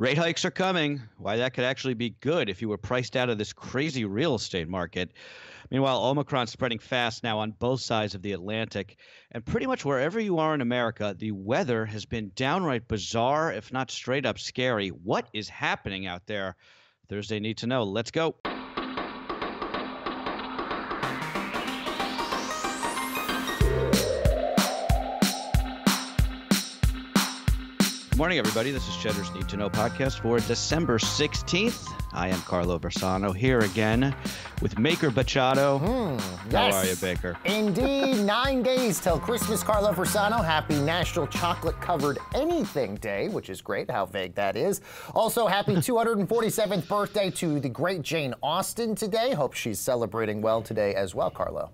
Rate hikes are coming. Why that could actually be good if you were priced out of this crazy real estate market. Meanwhile, Omicron spreading fast now on both sides of the Atlantic. And pretty much wherever you are in America, the weather has been downright bizarre, if not straight up scary. What is happening out there? Thursday Need to Know. Let's go. morning, everybody. This is Cheddar's Need to Know podcast for December 16th. I am Carlo Bersano here again with Maker Bachado. Mm, yes. How are you, Baker? Indeed, nine days till Christmas, Carlo Bersano. Happy National Chocolate Covered Anything Day, which is great, how vague that is. Also, happy 247th birthday to the great Jane Austen today. Hope she's celebrating well today as well, Carlo.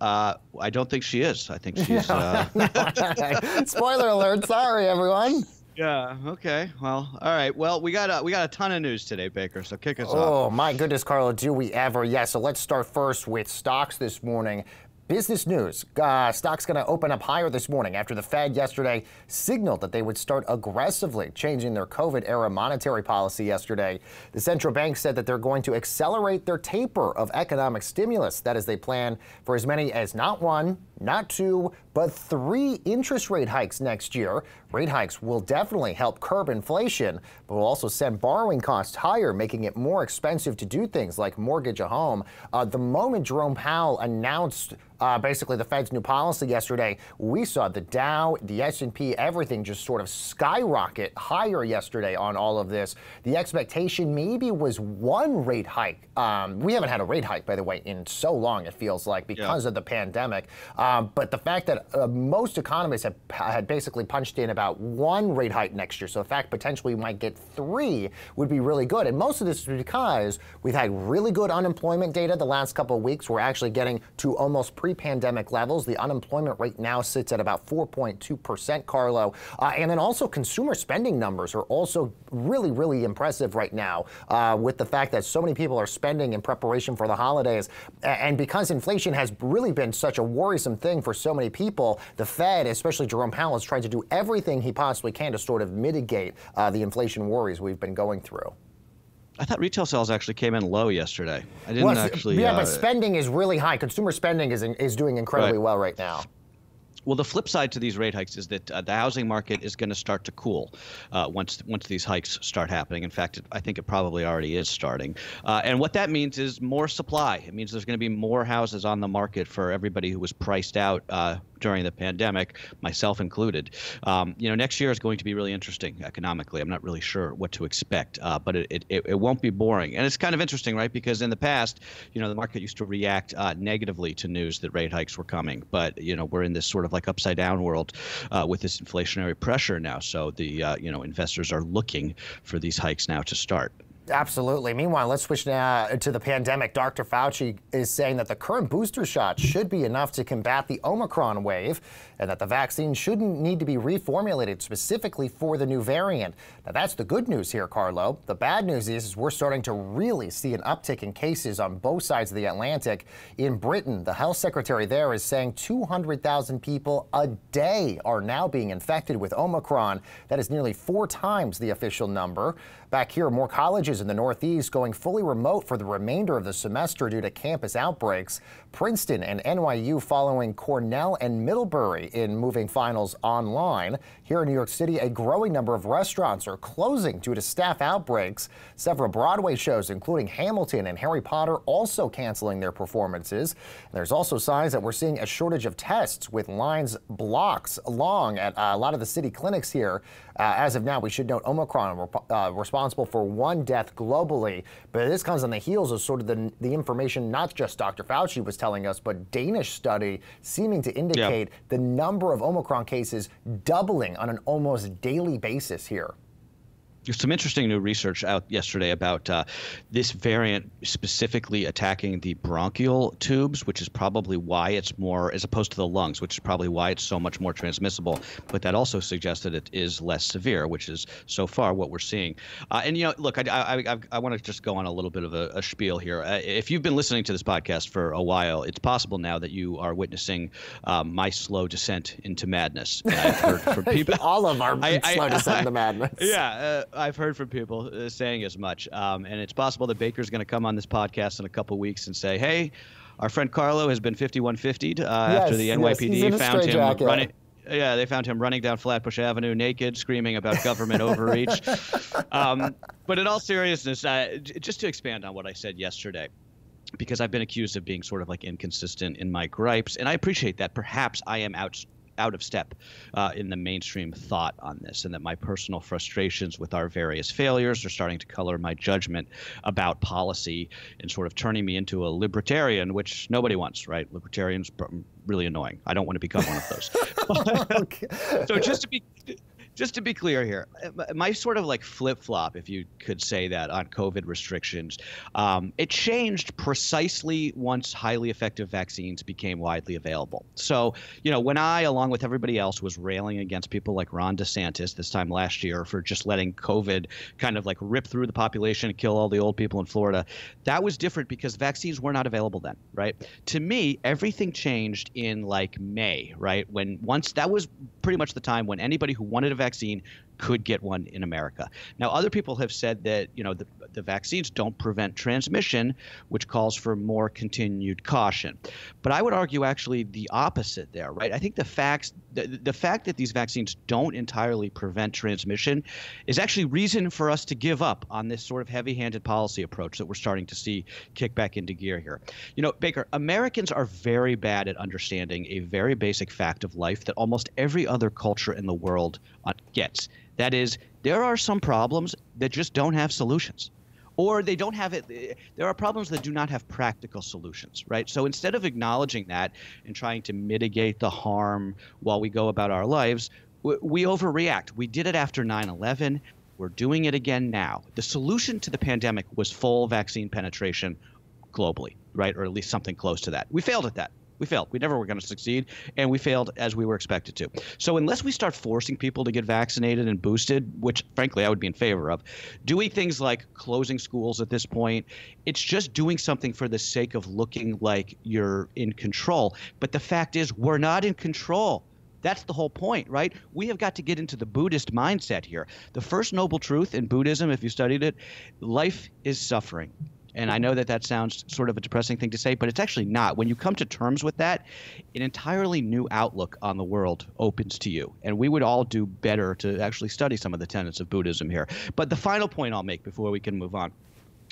Uh, I don't think she is. I think she's. Uh... Spoiler alert! Sorry, everyone. Yeah. Okay. Well. All right. Well, we got a we got a ton of news today, Baker. So kick us oh, off. Oh my goodness, Carla, do we ever? Yeah. So let's start first with stocks this morning. Business news. Uh, stocks going to open up higher this morning after the Fed yesterday signaled that they would start aggressively changing their COVID era monetary policy yesterday. The central bank said that they're going to accelerate their taper of economic stimulus. That is, they plan for as many as not one, not two, but three interest rate hikes next year. Rate hikes will definitely help curb inflation, but will also send borrowing costs higher, making it more expensive to do things like mortgage a home. Uh, the moment Jerome Powell announced uh, basically the Fed's new policy yesterday, we saw the Dow, the S&P, everything just sort of skyrocket higher yesterday on all of this. The expectation maybe was one rate hike. Um, we haven't had a rate hike, by the way, in so long it feels like because yeah. of the pandemic. Uh, um, but the fact that uh, most economists have, had basically punched in about one rate hike next year, so the fact potentially we might get three would be really good. And most of this is because we've had really good unemployment data the last couple of weeks. We're actually getting to almost pre-pandemic levels. The unemployment rate now sits at about 4.2 percent, Carlo. Uh, and then also consumer spending numbers are also really, really impressive right now uh, with the fact that so many people are spending in preparation for the holidays. And because inflation has really been such a worrisome thing for so many people. The Fed, especially Jerome Powell, is trying to do everything he possibly can to sort of mitigate uh, the inflation worries we've been going through. I thought retail sales actually came in low yesterday. I didn't well, actually. Yeah, uh, but spending is really high. Consumer spending is in, is doing incredibly right. well right now. Well, the flip side to these rate hikes is that uh, the housing market is going to start to cool uh, once once these hikes start happening. In fact, it, I think it probably already is starting. Uh, and what that means is more supply. It means there's going to be more houses on the market for everybody who was priced out uh, during the pandemic, myself included. Um, you know, next year is going to be really interesting economically. I'm not really sure what to expect, uh, but it, it, it won't be boring. And it's kind of interesting, right? Because in the past, you know, the market used to react uh, negatively to news that rate hikes were coming. But, you know, we're in this sort of like upside down world uh, with this inflationary pressure now. So the, uh, you know, investors are looking for these hikes now to start. Absolutely. Meanwhile, let's switch now to the pandemic. Dr. Fauci is saying that the current booster shot should be enough to combat the Omicron wave and that the vaccine shouldn't need to be reformulated specifically for the new variant. Now, that's the good news here, Carlo. The bad news is, is we're starting to really see an uptick in cases on both sides of the Atlantic. In Britain, the health secretary there is saying 200,000 people a day are now being infected with Omicron. That is nearly four times the official number. Back here, more colleges in the Northeast going fully remote for the remainder of the semester due to campus outbreaks. Princeton and NYU following Cornell and Middlebury in moving finals online. Here in New York City, a growing number of restaurants are closing due to staff outbreaks. Several Broadway shows, including Hamilton and Harry Potter, also canceling their performances. there's also signs that we're seeing a shortage of tests with lines blocks long at uh, a lot of the city clinics here. Uh, as of now, we should note Omicron rep- uh, responsible for one death globally, but this comes on the heels of sort of the, the information not just Dr. Fauci was telling us, but Danish study seeming to indicate yeah. the number of Omicron cases doubling on an almost daily basis here some interesting new research out yesterday about uh, this variant specifically attacking the bronchial tubes, which is probably why it's more, as opposed to the lungs, which is probably why it's so much more transmissible. But that also suggests that it is less severe, which is so far what we're seeing. Uh, and you know, look, I I, I, I want to just go on a little bit of a, a spiel here. Uh, if you've been listening to this podcast for a while, it's possible now that you are witnessing um, my slow descent into madness. I've heard from people all of our I, slow descent into madness. Yeah. Uh, I've heard from people uh, saying as much, um, and it's possible that Baker's going to come on this podcast in a couple weeks and say, "Hey, our friend Carlo has been 5150 uh, yes, after the NYPD yes, found him jacket. running." Yeah, they found him running down Flatbush Avenue naked, screaming about government overreach. Um, but in all seriousness, uh, just to expand on what I said yesterday, because I've been accused of being sort of like inconsistent in my gripes, and I appreciate that. Perhaps I am out out of step uh, in the mainstream thought on this, and that my personal frustrations with our various failures are starting to color my judgment about policy and sort of turning me into a libertarian, which nobody wants, right? Libertarians really annoying. I don't want to become one of those. so just to be just to be clear here, uh, my sort of like flip flop, if you could say that, on COVID restrictions, um, it changed precisely once highly effective vaccines became widely available. So, you know, when I, along with everybody else, was railing against people like Ron DeSantis this time last year for just letting COVID kind of like rip through the population and kill all the old people in Florida, that was different because vaccines were not available then, right? To me, everything changed in like May, right? When once that was pretty much the time when anybody who wanted a vaccine vaccine could get one in America. Now, other people have said that you know the, the vaccines don't prevent transmission, which calls for more continued caution. But I would argue actually the opposite there, right? I think the facts the, the fact that these vaccines don't entirely prevent transmission is actually reason for us to give up on this sort of heavy-handed policy approach that we're starting to see kick back into gear here. You know, Baker, Americans are very bad at understanding a very basic fact of life that almost every other culture in the world uh, gets that is, there are some problems that just don't have solutions. Or they don't have it. There are problems that do not have practical solutions, right? So instead of acknowledging that and trying to mitigate the harm while we go about our lives, we overreact. We did it after 9 11. We're doing it again now. The solution to the pandemic was full vaccine penetration globally, right? Or at least something close to that. We failed at that. We failed. We never were going to succeed, and we failed as we were expected to. So unless we start forcing people to get vaccinated and boosted, which frankly I would be in favor of, doing things like closing schools at this point, it's just doing something for the sake of looking like you're in control. But the fact is, we're not in control. That's the whole point, right? We have got to get into the Buddhist mindset here. The first noble truth in Buddhism, if you studied it, life is suffering. And I know that that sounds sort of a depressing thing to say, but it's actually not. When you come to terms with that, an entirely new outlook on the world opens to you. And we would all do better to actually study some of the tenets of Buddhism here. But the final point I'll make before we can move on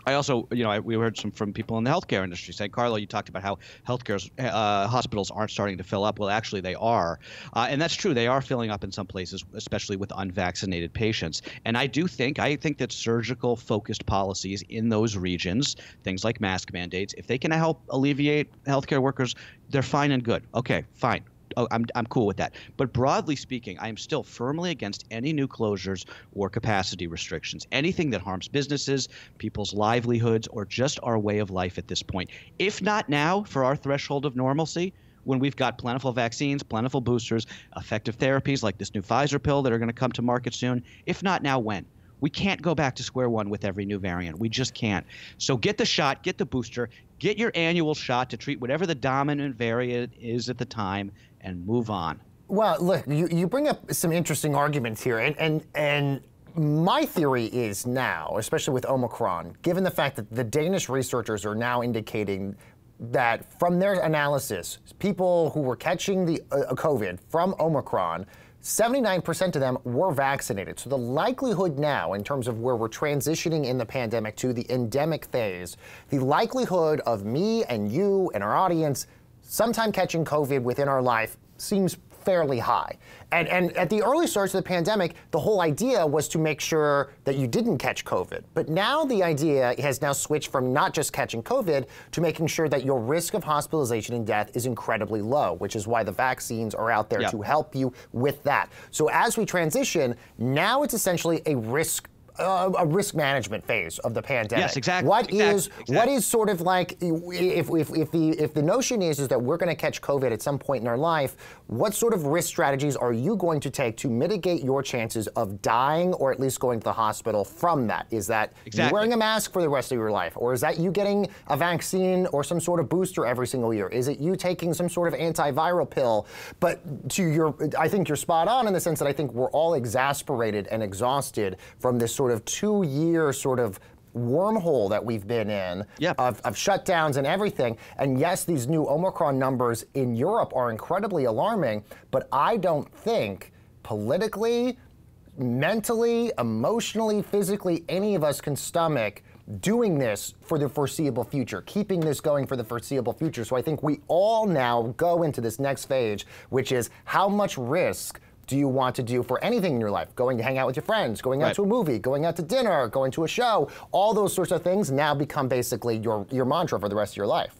I also, you know, I, we heard some from people in the healthcare industry saying, Carlo, you talked about how healthcare uh, hospitals aren't starting to fill up. Well, actually, they are, uh, and that's true. They are filling up in some places, especially with unvaccinated patients. And I do think, I think that surgical focused policies in those regions, things like mask mandates, if they can help alleviate healthcare workers, they're fine and good. Okay, fine oh, I'm, I'm cool with that. But broadly speaking, I am still firmly against any new closures or capacity restrictions, anything that harms businesses, people's livelihoods, or just our way of life at this point. If not now, for our threshold of normalcy, when we've got plentiful vaccines, plentiful boosters, effective therapies like this new Pfizer pill that are going to come to market soon, if not now, when? We can't go back to square one with every new variant. We just can't. So get the shot, get the booster, get your annual shot to treat whatever the dominant variant is at the time, and move on. Well, look, you, you bring up some interesting arguments here, and, and, and my theory is now, especially with Omicron, given the fact that the Danish researchers are now indicating that from their analysis, people who were catching the uh, COVID from Omicron, 79% of them were vaccinated. So the likelihood now, in terms of where we're transitioning in the pandemic to the endemic phase, the likelihood of me and you and our audience sometime catching COVID within our life seems fairly high. And, and at the early starts of the pandemic, the whole idea was to make sure that you didn't catch COVID. But now the idea has now switched from not just catching COVID to making sure that your risk of hospitalization and death is incredibly low, which is why the vaccines are out there yeah. to help you with that. So as we transition, now it's essentially a risk a, uh, a, risk management phase of the pandemic. Yes, exactly. What exactly, is, exactly. what is sort of like if, if, if the if the notion is is that we're going to catch COVID at some point in our life, what sort of risk strategies are you going to take to mitigate your chances of dying or at least going to the hospital from that? Is that exactly. wearing a mask for the rest of your life, or is that you getting a vaccine or some sort of booster every single year? Is it you taking some sort of antiviral pill? But to your, I think you're spot on in the sense that I think we're all exasperated and exhausted from this sort sort of two-year sort of wormhole that we've been in yep. of, of, shutdowns and everything. And yes, these new Omicron numbers in Europe are incredibly alarming, but I don't think politically, mentally, emotionally, physically, any of us can stomach doing this for the foreseeable future, keeping this going for the foreseeable future. So I think we all now go into this next phase, which is how much risk do you want to do for anything in your life? Going to hang out with your friends, going out right. to a movie, going out to dinner, going to a show, all those sorts of things now become basically your, your mantra for the rest of your life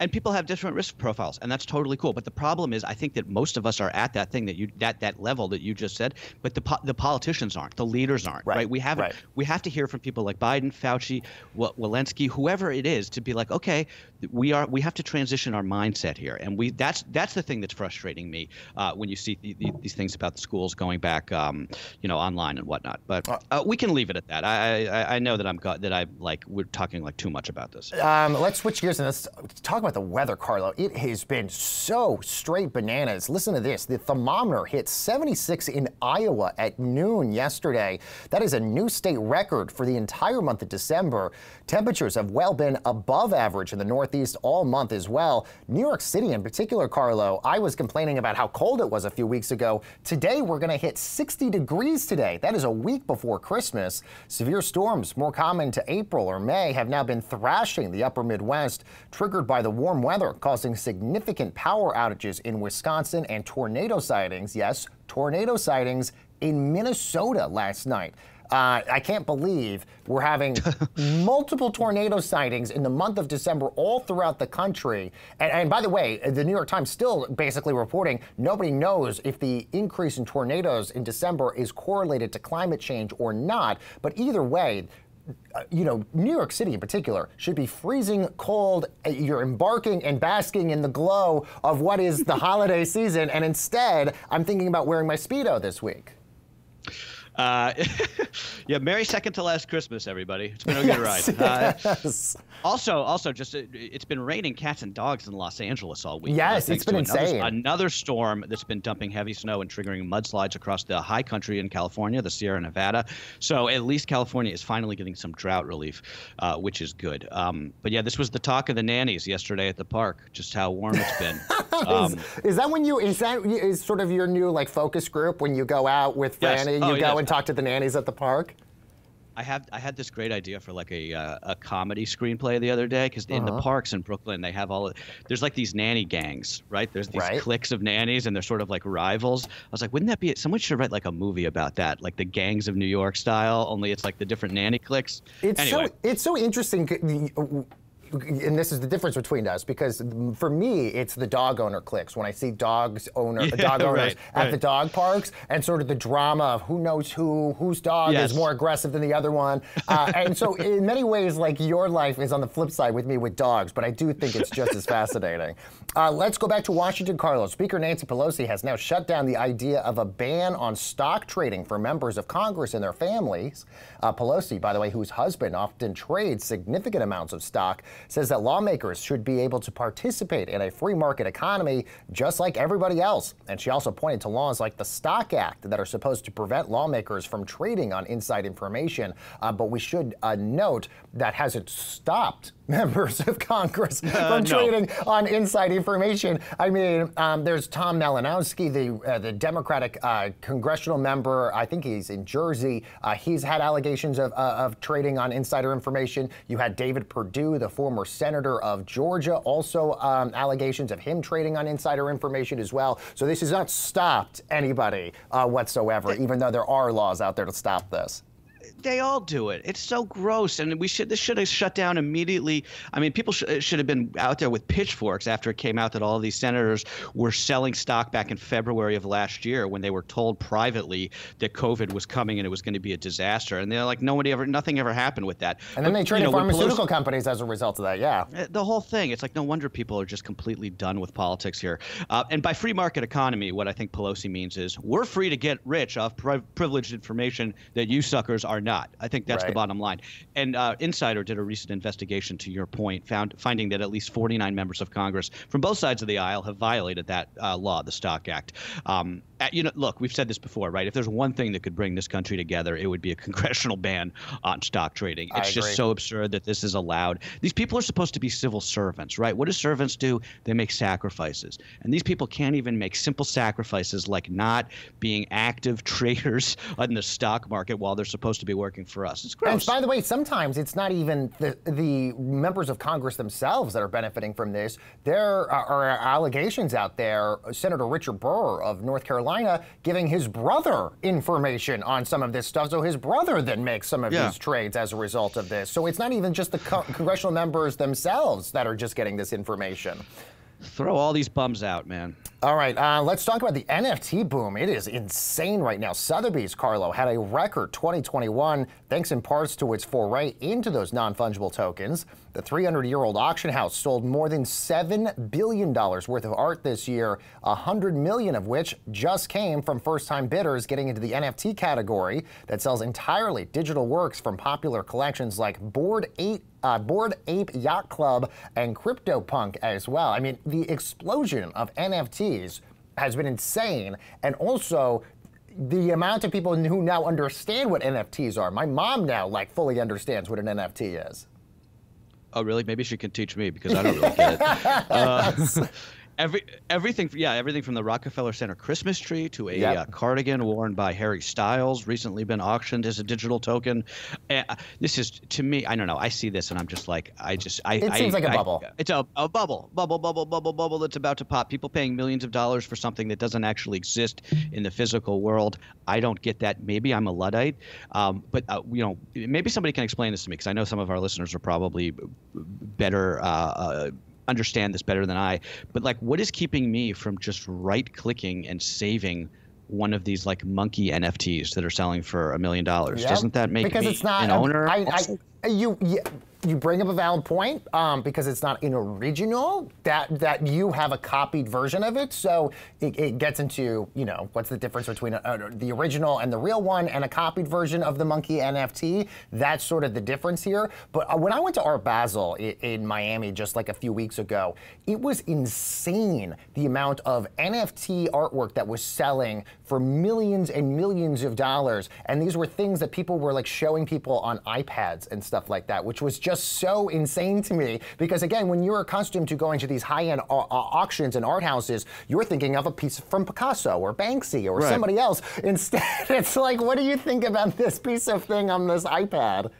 and people have different risk profiles and that's totally cool but the problem is i think that most of us are at that thing that you that that level that you just said but the po- the politicians aren't the leaders aren't right, right? we have right. we have to hear from people like biden fauci w- Walensky, whoever it is to be like okay we are we have to transition our mindset here, and we that's that's the thing that's frustrating me uh, when you see these things about the schools going back, um, you know, online and whatnot. But uh, uh we can leave it at that. I I, I know that I'm that I like we're talking like too much about this. Um, let's switch gears and let's talk about the weather, Carlo. It has been so straight bananas. Listen to this: the thermometer hit 76 in Iowa at noon yesterday. That is a new state record for the entire month of December. Temperatures have well been above average in the north Northeast all month as well. New York City, in particular, Carlo, I was complaining about how cold it was a few weeks ago. Today, we're going to hit 60 degrees today. That is a week before Christmas. Severe storms, more common to April or May, have now been thrashing the upper Midwest, triggered by the warm weather, causing significant power outages in Wisconsin and tornado sightings. Yes, tornado sightings in Minnesota last night. Uh, I can't believe we're having multiple tornado sightings in the month of December all throughout the country. And, and, by the way, the New York Times still basically reporting nobody knows if the increase in tornadoes in December is correlated to climate change or not. But either way, uh, you know, New York City in particular should be freezing cold. Uh, you're embarking and basking in the glow of what is the holiday season. And instead, I'm thinking about wearing my Speedo this week. Uh, yeah, Merry Second to Last Christmas, everybody. It's been a good yes, ride. Uh, yes. Uh, also, also, just uh, it, has been raining cats and dogs in Los Angeles all week. Yes, it's been another, insane. Another storm that's been dumping heavy snow and triggering mudslides across the high country in California, the Sierra Nevada. So at least California is finally getting some drought relief, uh, which is good. Um, but yeah, this was the talk of the nannies yesterday at the park, just how warm it's been. um, is, is, that when you is that is sort of your new like focus group when you go out with yes. oh, you go yes. and talk to the nannies at the park? I have I had this great idea for like a uh, a comedy screenplay the other day because uh -huh. in the uh-huh. parks in Brooklyn they have all there's like these nanny gangs right there's these right. cliques of nannies and they're sort of like rivals. I was like, wouldn't that be it? someone should write like a movie about that like the gangs of New York style only it's like the different nanny cliques. It's anyway. so it's so interesting and this is the difference between us because for me it's the dog owner clicks when I see dogs owner yeah, dog owners right, at right. the dog parks and sort of the drama of who knows who, whose dog yes. is more aggressive than the other one, uh, and so in many ways like your life is on the flip side with me with dogs, but I do think it's just as fascinating. Uh, let's go back to Washington, Carlos. Speaker Nancy Pelosi has now shut down the idea of a ban on stock trading for members of Congress and their families. Uh, Pelosi, by the way, whose husband often trades significant amounts of stock, says that lawmakers should be able to participate in a free market economy just like everybody else. And she also pointed to laws like the Stock Act that are supposed to prevent lawmakers from trading on inside information. Uh, but we should uh, note that hasn't stopped members of Congress uh, from no. trading on inside information. I mean, um, there's Tom Malinowski, the uh, the Democratic uh, congressional member. I think he's in Jersey. Uh, he's had allegations of uh, of trading on insider information. You had David Perdue, the former senator of Georgia, also um, allegations of him trading on insider information as well. So this has not stopped anybody whatsoever, even though there are laws out there to stop this they all do it. It's so gross, and we should this should have shut down immediately. I mean, people sh- should have been out there with pitchforks after it came out that all these senators were selling stock back in February of last year when they were told privately that COVID was coming and it was going to be a disaster, and they're like, nobody ever, nothing ever happened with that. And then but, they traded you know, pharmaceutical Pelosi, companies as a result of that. Yeah, uh, the whole thing. It's like no wonder people are just completely done with politics here. Uh, and by free market economy, what I think Pelosi means is we're free to get rich off pri- privileged information that you suckers are are not. I think that's right. the bottom line. And uh, Insider did a recent investigation, to your point, found finding that at least 49 members of Congress from both sides of the aisle have violated that uh, law, the Stock Act. Um, uh, you know, look, we've said this before, right? If there's one thing that could bring this country together, it would be a congressional ban on stock trading. It's just so absurd that this is allowed. These people are supposed to be civil servants, right? What do servants do? They make sacrifices. And these people can't even make simple sacrifices like not being active traders in the stock market while they're supposed to be working for us. It's gross. And by the way, sometimes it's not even the, the members of Congress themselves that are benefiting from this. There are allegations out there. Senator Richard Burr of North Carolina Carolina giving his brother information on some of this stuff. So his brother then makes some of yeah. these trades as a result of this. So it's not even just the co congressional members themselves that are just getting this information. Throw all these bums out, man. All right, uh, let's talk about the NFT boom. It is insane right now. Sotheby's, Carlo, had a record 2021 thanks in parts to its foray into those non fungible tokens. The 300 year old auction house sold more than $7 billion worth of art this year, 100 million of which just came from first time bidders getting into the NFT category that sells entirely digital works from popular collections like Board 8 uh, Board Ape Yacht Club and CryptoPunk as well. I mean, the explosion of NFTs has been insane, and also the amount of people who now understand what NFTs are. My mom now like fully understands what an NFT is oh really maybe she can teach me because i don't really get it uh, Every everything, yeah, everything from the Rockefeller Center Christmas tree to a yep. uh, cardigan worn by Harry Styles, recently been auctioned as a digital token. Eh, uh, this is to me, I don't know. I see this and I'm just like, I just, I. It I, seems like I, a bubble. I, it's a, a bubble, bubble, bubble, bubble, bubble that's about to pop. People paying millions of dollars for something that doesn't actually exist in the physical world. I don't get that. Maybe I'm a luddite, um, but uh, you know, maybe somebody can explain this to me because I know some of our listeners are probably better uh, uh, understand this better than I, but like, what is keeping me from just right clicking and saving one of these like monkey NFTs that are selling for a million dollars? Doesn't that make because me it's not, an owner? I, I, uh, you, you you bring up a valid point um, because it's not an original that that you have a copied version of it. So it, it gets into you know what's the difference between a, uh, a, uh, the original and the real one and a copied version of the monkey NFT. That's sort of the difference here. But when I went to Art Basel in, in Miami just like a few weeks ago, it was insane the amount of NFT artwork that was selling for millions and millions of dollars. And these were things that people were like showing people on iPads and stuff stuff like that, which was just so insane to me. Because again, when you're accustomed to going to these high-end uh, uh, auctions and art houses, you're thinking of a piece from Picasso or Banksy or right. somebody else. Instead, it's like, what do you think about this piece of thing on this iPad?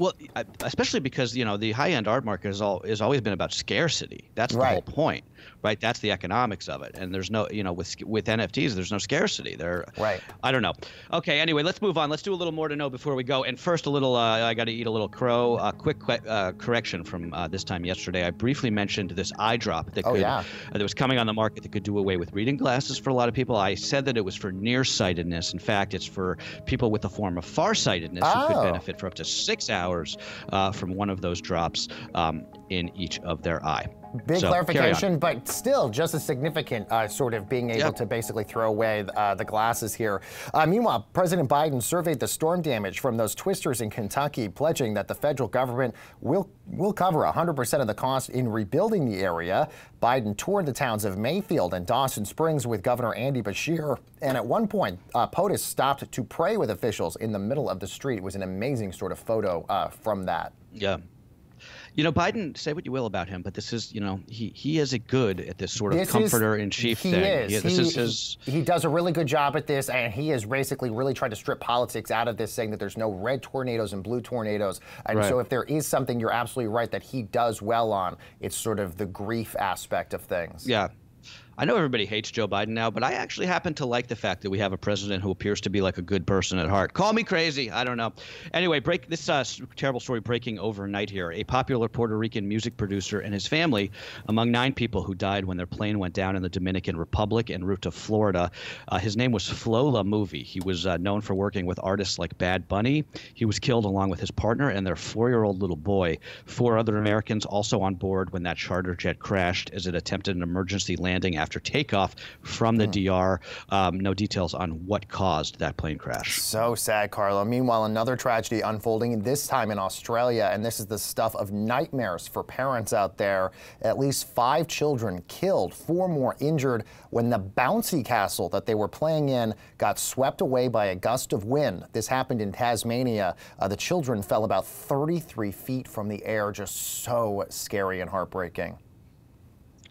Well, especially because you know the high end art market all has always been about scarcity. That's the right. whole point, right? That's the economics of it. And there's no you know with with NFTs, there's no scarcity. There, right? I don't know. Okay. Anyway, let's move on. Let's do a little more to know before we go. And first, a little uh, I got to eat a little crow. A uh, quick uh, correction from uh, this time yesterday. I briefly mentioned this eye drop that oh, could, uh, that was coming on the market that could do away with reading glasses for a lot of people. I said that it was for nearsightedness. In fact, it's for people with a form of farsightedness oh. who could oh. benefit for up to six hours hours uh, from one of those drops. Um, in each of their eye. Big so, clarification, but still just as significant, uh, sort of being able yep. to basically throw away uh, the glasses here. Uh, meanwhile, President Biden surveyed the storm damage from those twisters in Kentucky, pledging that the federal government will will cover 100% of the cost in rebuilding the area. Biden toured the towns of Mayfield and Dawson Springs with Governor Andy Bashir, and at one point, uh, POTUS stopped to pray with officials in the middle of the street. It was an amazing sort of photo uh, from that. Yeah, you know, Biden, say what you will about him, but this is, you know, he, he is a good at this sort of this comforter is, in chief he thing. Is. He, this he, is his. He does a really good job at this, and he has basically really tried to strip politics out of this, saying that there's no red tornadoes and blue tornadoes. And right. so, if there is something, you're absolutely right that he does well on. It's sort of the grief aspect of things. Yeah, I know everybody hates Joe Biden now, but I actually happen to like the fact that we have a president who appears to be like a good person at heart. Call me crazy. I don't know. Anyway, break this uh, terrible story breaking overnight here. A popular Puerto Rican music producer and his family, among nine people who died when their plane went down in the Dominican Republic en route to Florida. Uh, his name was Flola Movie. He was uh, known for working with artists like Bad Bunny. He was killed along with his partner and their four-year-old little boy. Four other Americans also on board when that charter jet crashed as it attempted an emergency landing after after takeoff from the mm. DR. Um, no details on what caused that plane crash. So sad, Carlo. Meanwhile, another tragedy unfolding, this time in Australia, and this is the stuff of nightmares for parents out there. At least five children killed, four more injured when the bouncy castle that they were playing in got swept away by a gust of wind. This happened in Tasmania. Uh, the children fell about 33 feet from the air, just so scary and heartbreaking.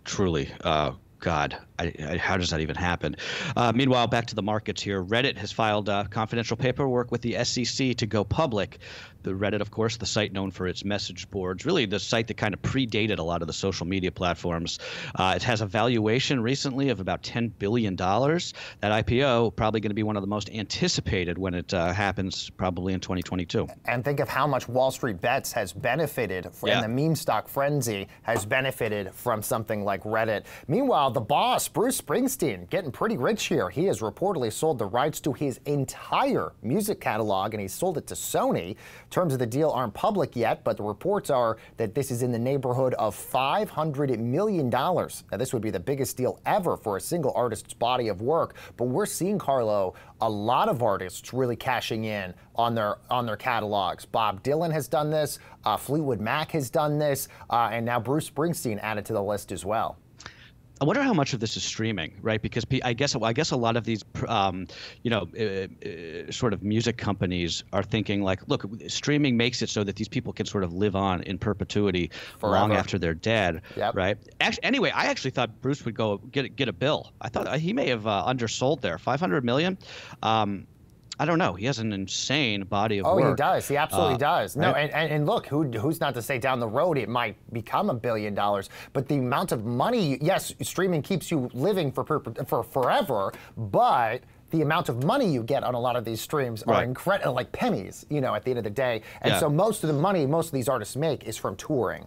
Truly. Uh God, I, I, how does that even happen? Uh, meanwhile, back to the markets here. Reddit has filed uh, confidential paperwork with the SEC to go public the Reddit, of course, the site known for its message boards, really the site that kind of predated a lot of the social media platforms. Uh, it has a valuation recently of about $10 billion. That IPO probably going to be one of the most anticipated when it uh, happens probably in 2022. And think of how much Wall Street Bets has benefited from, yeah. and the meme stock frenzy has benefited from something like Reddit. Meanwhile, the boss, Bruce Springsteen, getting pretty rich here. He has reportedly sold the rights to his entire music catalog and he sold it to Sony Terms of the deal aren't public yet, but the reports are that this is in the neighborhood of $500 million. Now, this would be the biggest deal ever for a single artist's body of work, but we're seeing, Carlo, a lot of artists really cashing in on their on their catalogs. Bob Dylan has done this, uh, Fleetwood Mac has done this, uh, and now Bruce Springsteen added to the list as well. I wonder how much of this is streaming, right? Because I guess I guess a lot of these, um, you know, uh, uh, sort of music companies are thinking like, look, streaming makes it so that these people can sort of live on in perpetuity Forever. long after they're dead, yep. right? Actually, anyway, I actually thought Bruce would go get get a bill. I thought he may have uh, undersold there, five hundred million. Um, I don't know. He has an insane body of oh, work. Oh, he does. He absolutely uh, does. No, right? and, and, look, who, who's not to say down the road it might become a billion dollars, but the amount of money, yes, streaming keeps you living for, for forever, but the amount of money you get on a lot of these streams right. are incredible, uh, like pennies, you know, at the end of the day. And yeah. so most of the money most of these artists make is from touring.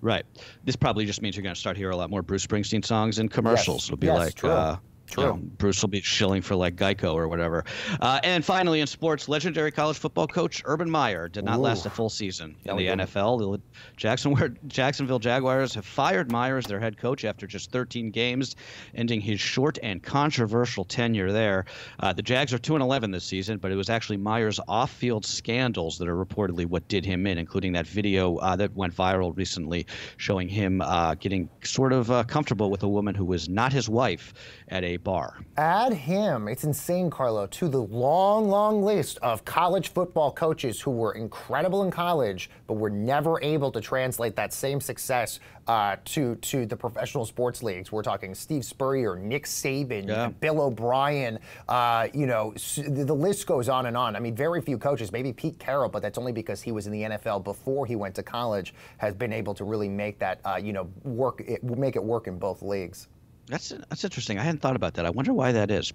Right. This probably just means you're going to start hearing a lot more Bruce Springsteen songs and commercials. Yes. It'll be yes, like, uh, True. You know, Bruce will be shilling for like Geico or whatever. Uh, and finally, in sports, legendary college football coach Urban Meyer did not Ooh. last a full season in the NFL. The Jacksonville Jaguars have fired Meyer as their head coach after just 13 games, ending his short and controversial tenure there. Uh, the Jags are 2 and 11 this season, but it was actually Meyer's off-field scandals that are reportedly what did him in, including that video uh, that went viral recently showing him uh, getting sort of uh, comfortable with a woman who was not his wife at a bar. Add him, it's insane, Carlo, to the long, long list of college football coaches who were incredible in college, but were never able to translate that same success uh, to, to the professional sports leagues. We're talking Steve Spurrier, Nick Saban, yeah. Bill O'Brien, uh, you know, the list goes on and on. I mean, very few coaches, maybe Pete Carroll, but that's only because he was in the NFL before he went to college, has been able to really make that, uh, you know, work, it, make it work in both leagues. That's that's interesting. I hadn't thought about that. I wonder why that is.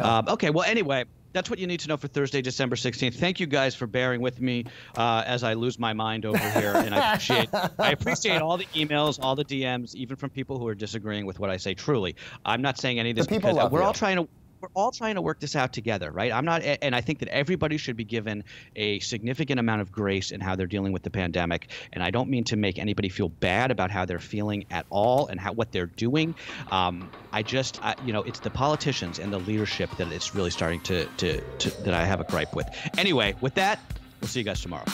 Um, okay. Well, anyway, that's what you need to know for Thursday, December 16th. Thank you guys for bearing with me uh, as I lose my mind over here. And I appreciate, I appreciate all the emails, all the DMs, even from people who are disagreeing with what I say truly. I'm not saying any of this the people because we're you. all trying to we're all trying to work this out together, right? I'm not, and I think that everybody should be given a significant amount of grace in how they're dealing with the pandemic. And I don't mean to make anybody feel bad about how they're feeling at all and how what they're doing. Um, I just, I, you know, it's the politicians and the leadership that it's really starting to, to, to that I have a gripe with. Anyway, with that, we'll see you guys tomorrow.